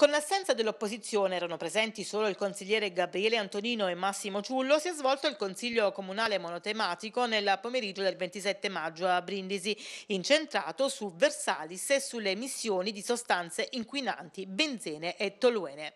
Con l'assenza dell'opposizione erano presenti solo il consigliere Gabriele Antonino e Massimo Ciullo, si è svolto il consiglio comunale monotematico nel pomeriggio del 27 maggio a Brindisi, incentrato su Versalis e sulle emissioni di sostanze inquinanti, benzene e toluene.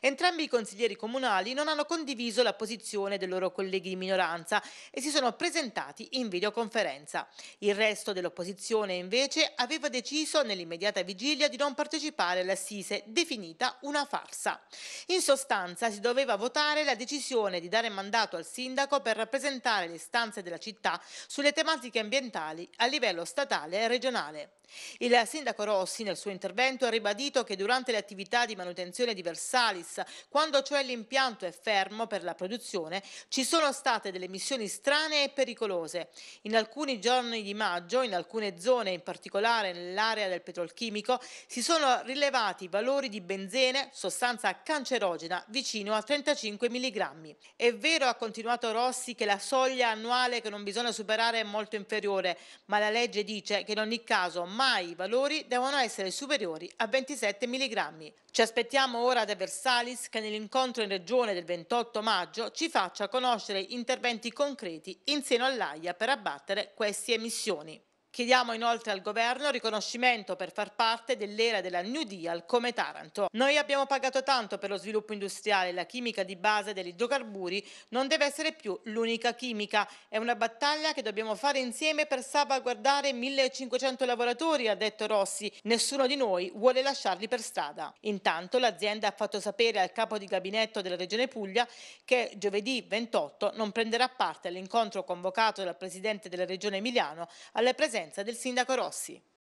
Entrambi i consiglieri comunali non hanno condiviso la posizione dei loro colleghi di minoranza e si sono presentati in videoconferenza. Il resto dell'opposizione invece aveva deciso nell'immediata vigilia di non partecipare all'assise definitiva definita una farsa. In sostanza si doveva votare la decisione di dare mandato al sindaco per rappresentare le istanze della città sulle tematiche ambientali a livello statale e regionale. Il sindaco Rossi nel suo intervento ha ribadito che durante le attività di manutenzione di Versalis, quando cioè l'impianto è fermo per la produzione, ci sono state delle missioni strane e pericolose. In alcuni giorni di maggio, in alcune zone, in particolare nell'area del petrolchimico, si sono rilevati valori di benzene, sostanza cancerogena, vicino a 35 mg. È vero, ha continuato Rossi, che la soglia annuale che non bisogna superare è molto inferiore, ma la legge dice che in ogni caso mai i valori devono essere superiori a 27 mg. Ci aspettiamo ora da Versalis che nell'incontro in regione del 28 maggio ci faccia conoscere interventi concreti in seno all'AIA per abbattere queste emissioni. Chiediamo inoltre al governo riconoscimento per far parte dell'era della New Deal come Taranto. Noi abbiamo pagato tanto per lo sviluppo industriale, la chimica di base degli idrocarburi non deve essere più l'unica chimica. È una battaglia che dobbiamo fare insieme per salvaguardare 1500 lavoratori, ha detto Rossi. Nessuno di noi vuole lasciarli per strada. Intanto l'azienda ha fatto sapere al capo di gabinetto della Regione Puglia che giovedì 28 non prenderà parte all'incontro convocato dal presidente della Regione Emiliano alle presenze presenza del sindaco Rossi.